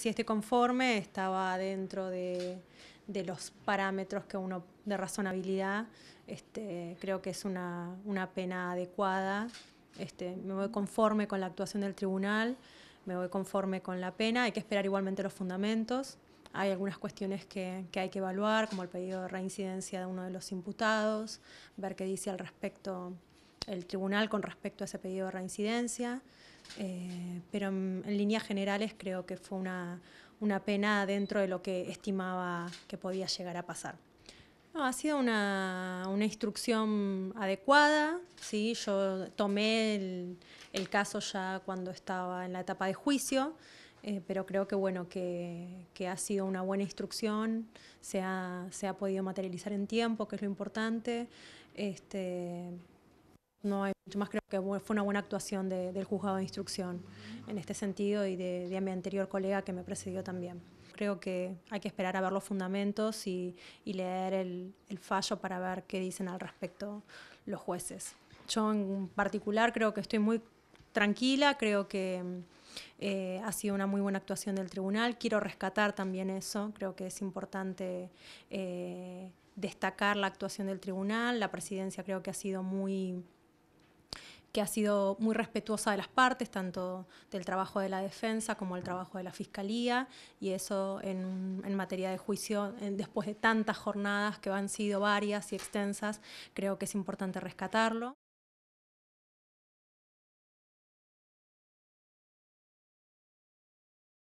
Si este conforme estaba dentro de, los parámetros que uno de razonabilidad, este, creo que es una, una pena adecuada. Este, me voy conforme con la actuación del tribunal, me voy conforme con la pena, hay que esperar igualmente los fundamentos. Hay algunas cuestiones que, que, hay que evaluar, como el pedido de reincidencia de uno de los imputados, ver qué dice al respecto el tribunal con respecto a ese pedido de reincidencia. Eh, pero en, líneas generales creo que fue una, una, pena dentro de lo que estimaba que podía llegar a pasar. ha sido una, una, instrucción adecuada, ¿sí? yo tomé el, el, caso ya cuando estaba en la etapa de juicio, eh, pero creo que bueno, que, que, ha sido una buena instrucción, se ha, se ha podido materializar en tiempo, que es lo importante. Este, no hay mucho más. Creo que fue una buena actuación del juzgado de instrucción en este sentido y de, mi anterior colega que me precedió también. Creo que hay que esperar a ver los fundamentos y, leer el, fallo para ver qué dicen al respecto los jueces. Yo en particular creo que estoy muy tranquila, creo que eh, ha sido una muy buena actuación del tribunal. Quiero rescatar también eso, creo que es importante eh, destacar la actuación del tribunal. La presidencia creo que ha sido muy que ha sido muy respetuosa de las partes, tanto del trabajo de la defensa como el trabajo de la fiscalía, y eso en, materia de juicio, después de tantas jornadas que han sido varias y extensas, creo que es importante rescatarlo.